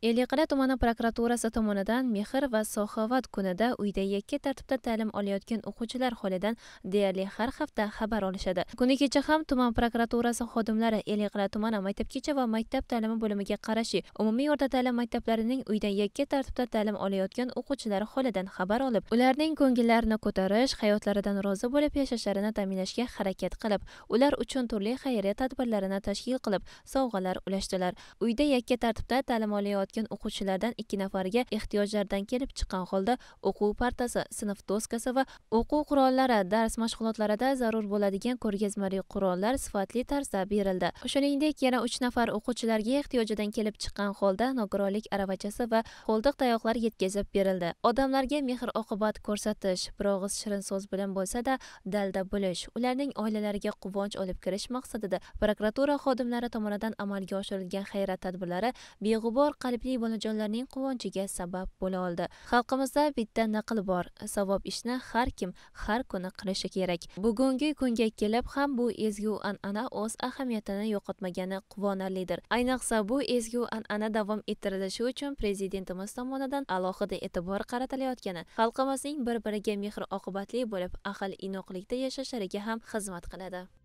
ellikqal'a tumani prokuraturasi tomonidan mehr va saxovat kunida uyda yakka tartibda ta'lim olayotgan o'quvchilar holidan deyarli har hafta xabar olishadi kuni kecha ham tuman prokuraturasi xodimlari ellikqal'a tumani maktabgacha va maktab ta'limi bo'limiga qarashli umumiy o'rta ta'lim maktablarining uyda yakka tartibda ta'lim olayotgan o'quvchilari holidan xabar olib ularning ko'ngillarini ko'tarish hayotlaridan rozi bo'lib yashashlarini ta'minlashga harakat qilib ular uchun turli xayriya tadbirlarini tashkil qilib sovg'alar ulashdilar uyda yakka tartibda ta'lim olayotgan o'qiyotgan o'quvchilardan ikki nafariga ehtiyojlardan kelib chiqqan holda o'quv partasi sinf doskasi va o'quv qurollari dars mashg'ulotlarida zarur bo'ladigan ko'rgazmali qurollar sifatli tarzda berildi shuningdek yana uch nafar o'quvchilarga ehtiyojidan kelib chiqqan holda nogironlik aravachasi va qo'ldiq tayoqlar yetkazib berildi odamlarga mehr oqibat ko'rsatish bir og'iz shirin so'z bilan bo'lsada dalda bo'lish ularning oilalariga quvonch olib kirish maqsadida prokuratura xodimlari tomonidan amalga oshirilgan xayriya tadbirlari beg'ubor qalb talabli bolajonlarning quvonchiga sabab bo'la oldi xalqimizda bitta naql bor savob ishni har kim har kuni qilishi kerak bugungi kunga kelib ham bu ezgu an'ana o'z ahamiyatini yo'qotmagani quvonarlidir ayniqsa bu ezgu an'ana davom ettirilishi uchun prezidentimiz tomonidan alohida e'tibor qaratilayotgani xalqimizning bir biriga mehr oqibatli bo'lib ahil inoqlikda yashashlariga ham xizmat qiladi